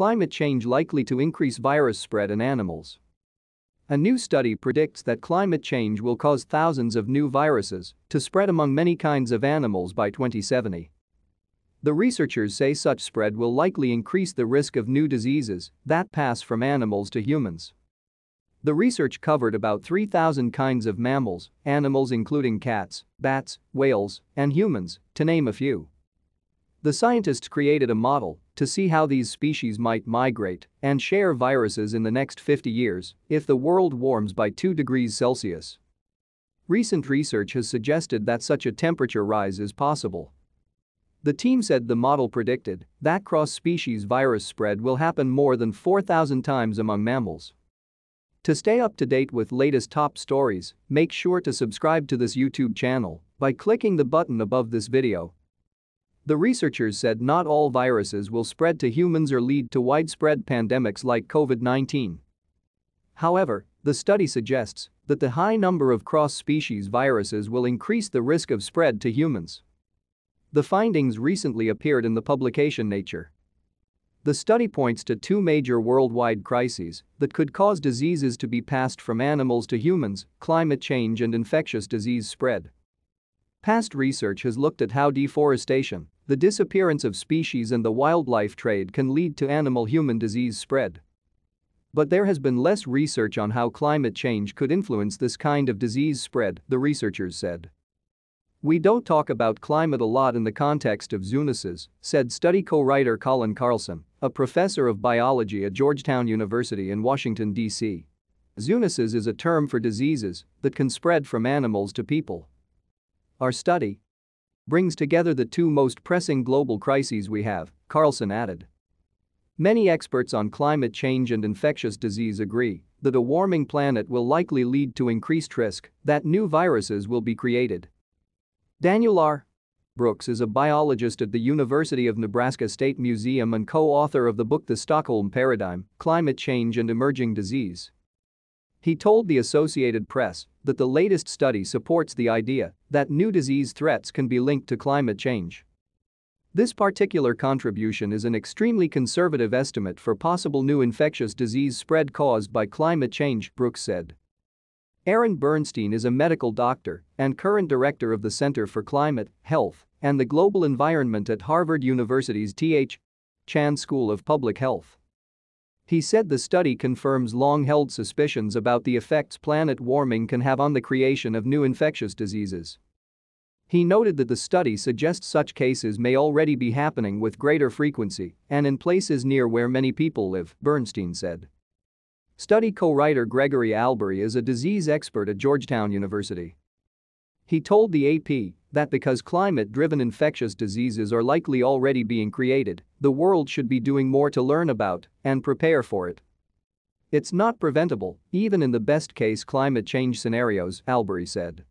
climate change likely to increase virus spread in animals. A new study predicts that climate change will cause thousands of new viruses to spread among many kinds of animals by 2070. The researchers say such spread will likely increase the risk of new diseases that pass from animals to humans. The research covered about 3,000 kinds of mammals, animals including cats, bats, whales, and humans, to name a few. The scientists created a model to see how these species might migrate and share viruses in the next 50 years if the world warms by 2 degrees Celsius. Recent research has suggested that such a temperature rise is possible. The team said the model predicted that cross-species virus spread will happen more than 4,000 times among mammals. To stay up to date with latest top stories, make sure to subscribe to this YouTube channel by clicking the button above this video the researchers said not all viruses will spread to humans or lead to widespread pandemics like COVID-19. However, the study suggests that the high number of cross-species viruses will increase the risk of spread to humans. The findings recently appeared in the publication Nature. The study points to two major worldwide crises that could cause diseases to be passed from animals to humans, climate change and infectious disease spread. Past research has looked at how deforestation, the disappearance of species and the wildlife trade can lead to animal-human disease spread. But there has been less research on how climate change could influence this kind of disease spread, the researchers said. We don't talk about climate a lot in the context of zoonoses, said study co-writer Colin Carlson, a professor of biology at Georgetown University in Washington, D.C. Zoonoses is a term for diseases that can spread from animals to people. Our study brings together the two most pressing global crises we have, Carlson added. Many experts on climate change and infectious disease agree that a warming planet will likely lead to increased risk that new viruses will be created. Daniel R. Brooks is a biologist at the University of Nebraska State Museum and co author of the book The Stockholm Paradigm Climate Change and Emerging Disease. He told the Associated Press that the latest study supports the idea that new disease threats can be linked to climate change. This particular contribution is an extremely conservative estimate for possible new infectious disease spread caused by climate change, Brooks said. Aaron Bernstein is a medical doctor and current director of the Center for Climate, Health, and the Global Environment at Harvard University's T.H. Chan School of Public Health. He said the study confirms long-held suspicions about the effects planet warming can have on the creation of new infectious diseases. He noted that the study suggests such cases may already be happening with greater frequency and in places near where many people live, Bernstein said. Study co-writer Gregory Albury is a disease expert at Georgetown University. He told the AP that because climate-driven infectious diseases are likely already being created, the world should be doing more to learn about and prepare for it. It's not preventable, even in the best case climate change scenarios, Albury said.